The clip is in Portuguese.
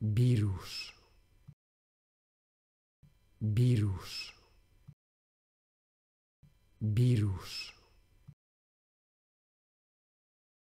vírus, vírus, vírus.